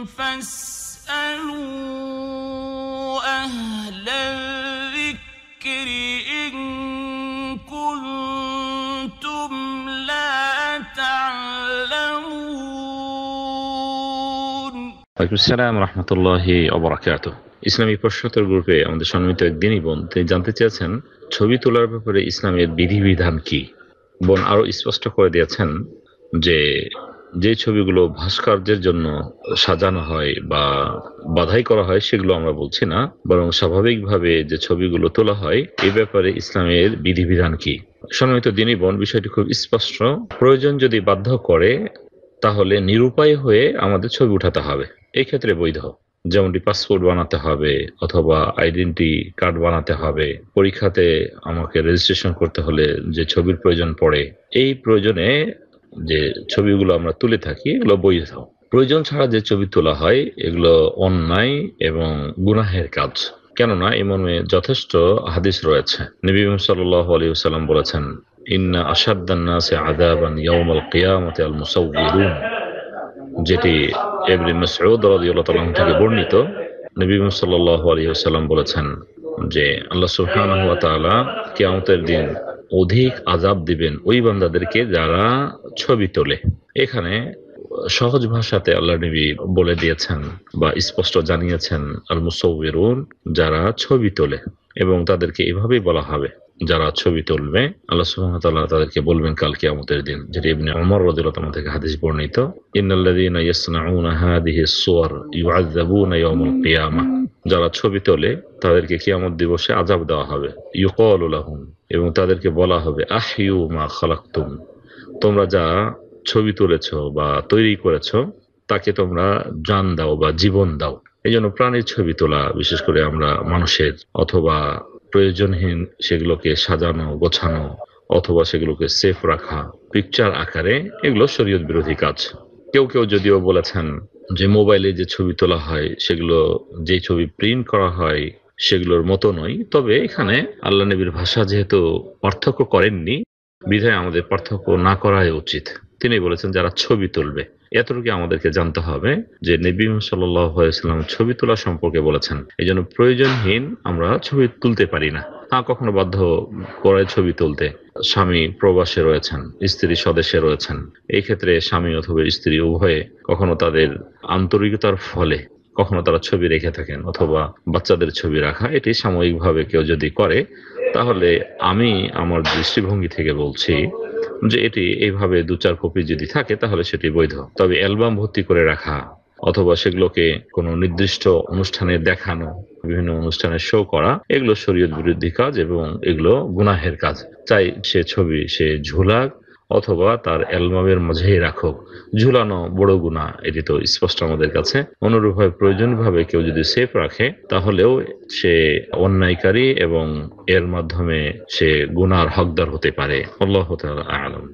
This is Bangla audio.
ইসলামী পশ্চাতের গ্রুপে আমাদের সম্মানিত একদিনই বোন তিনি জানতে চেয়েছেন ছবি তোলার ব্যাপারে ইসলামের বিধিবিধান কি বোন আরো স্পষ্ট করে দিয়েছেন যে যে ছবিগুলো ভাস্কর্যের জন্য সাজানো হয় বা বাধাই করা হয় সেগুলো আমরা বলছি না বরং স্বাভাবিকভাবে যে ছবিগুলো তোলা হয় এ ব্যাপারে ইসলামের বিধিবিধান কি সম্মিত দিনই বন বিষয়টি খুব স্পষ্ট প্রয়োজন যদি বাধ্য করে তাহলে নিরুপায় হয়ে আমাদের ছবি উঠাতে হবে এই ক্ষেত্রে বৈধ যেমনটি পাসপোর্ট বানাতে হবে অথবা আইডেন্টি কার্ড বানাতে হবে পরীক্ষাতে আমাকে রেজিস্ট্রেশন করতে হলে যে ছবির প্রয়োজন পড়ে এই প্রয়োজনে যে ছবিগুলো আমরা তুলে থাকি এগুলো বৈধ প্রয়োজন ছাড়া যে ছবি তোলা হয় এগুলো অন্যায় এবং গুনাহের কাজ কেননা এ মর্মে যথেষ্ট হাদিস রয়েছে নবী সাল্লাহ আলী সাল্লাম বলেছেন ইন্না আসাদ্দান্নাসে আদাবান ইয়াউমাল কিয়ামতে আল মুসাউরুন যেটি এবরি মসউদ রাদিয়াল্লাহু থেকে বর্ণিত নবী সাল্লাল্লাহু আলাইহি ওয়াসাল্লাম বলেছেন যে আল্লাহ সুবহানাহু ওয়া তাআলা কিয়ামতের দিন অধিক আজাব দিবেন ওই বান্দাদেরকে যারা ছবি তোলে এখানে সহজ ভাষাতে আল্লাহ নবী বলে দিয়েছেন বা স্পষ্ট জানিয়েছেন আল মুসৌরুন যারা ছবি তোলে এবং তাদেরকে এভাবেই বলা হবে যারা ছবি তুলবে আল্লাহ সুহামতাল্লাহ তাদেরকে বলবেন কালকে কিয়ামতের দিন যেটি এমনি অমর রদুল্লাহ থেকে হাদিস বর্ণিত ইন্নাল্লাযীনা ইয়াসনাউনা হাদিহিস সুওয়ার ইউআযাবুনা ইয়াওমাল কিয়ামাহ যারা ছবি তোলে তাদেরকে কিয়ামত দিবসে আজাব দেওয়া হবে ইউকল উলাহুম এবং তাদেরকে বলা হবে আহ ইউ মা খালাক্তুম তোমরা যা ছবি তুলেছ বা তৈরি করেছ তাকে তোমরা জান দাও বা জীবন দাও এই জন্য প্রাণীর ছবি তোলা বিশেষ করে আমরা মানুষের অথবা প্রয়োজনহীন সেগুলোকে সাজানো গোছানো অথবা সেগুলোকে সেফ রাখা পিকচার আকারে এগুলো শরীয়ত বিরোধী কাজ কেউ কেউ যদিও বলেছেন যে মোবাইলে যে ছবি তোলা হয় সেগুলো যে ছবি প্রিন্ট করা হয় সেগুলোর মতো নয় তবে এখানে আল্লাহ নবীর ভাষা যেহেতু পার্থক্য করেননি বিধায় আমাদের পার্থক্য না করাই উচিত তিনি বলেছেন যারা ছবি তুলবে এতটুকু আমাদেরকে জানতে হবে যে নবী সাল্লাম ছবি তোলা সম্পর্কে বলেছেন এই জন্য প্রয়োজনহীন আমরা ছবি তুলতে পারি না কখনো বাধ্য করে ছবি তুলতে স্বামী প্রবাসে রয়েছেন স্ত্রী স্বদেশে রয়েছেন এই ক্ষেত্রে স্বামী অথবা স্ত্রী উভয়ে কখনো তাদের আন্তরিকতার ফলে কখনো তারা ছবি রেখে থাকেন অথবা বাচ্চাদের ছবি রাখা এটি সাময়িকভাবে কেউ যদি করে তাহলে আমি আমার দৃষ্টিভঙ্গি থেকে বলছি যে এটি এইভাবে দু চার কপি যদি থাকে তাহলে সেটি বৈধ তবে অ্যালবাম ভর্তি করে রাখা অথবা সেগুলোকে কোনো নির্দিষ্ট অনুষ্ঠানে দেখানো বিভিন্ন অনুষ্ঠানে শো করা এগুলো শরীয়ত বিরোধী কাজ এবং এগুলো গুনাহের কাজ চাই সে ছবি সে ঝুলাক অথবা তার অ্যালবামের মাঝেই রাখুক ঝুলানো বড় গুণা এটি তো স্পষ্ট আমাদের কাছে অনুরূপ প্রয়োজন প্রয়োজনভাবে কেউ যদি সেফ রাখে তাহলেও সে অন্যায়কারী এবং এর মাধ্যমে সে গুনার হকদার হতে পারে আল্লাহ আলম